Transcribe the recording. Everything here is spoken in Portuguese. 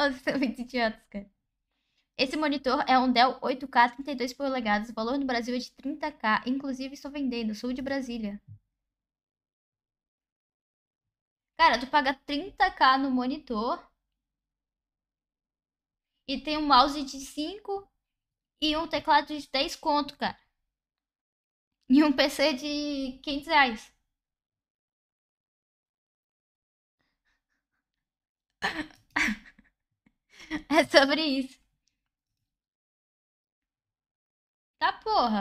Você é muito idiota, cara. Esse monitor é um Dell 8K 32 polegadas. O valor no Brasil é de 30K. Inclusive, estou vendendo. Sou de Brasília. Cara, tu paga 30K no monitor. E tem um mouse de 5 e um teclado de 10 conto, cara. E um PC de 500 reais. Ah. É sobre isso. Tá porra.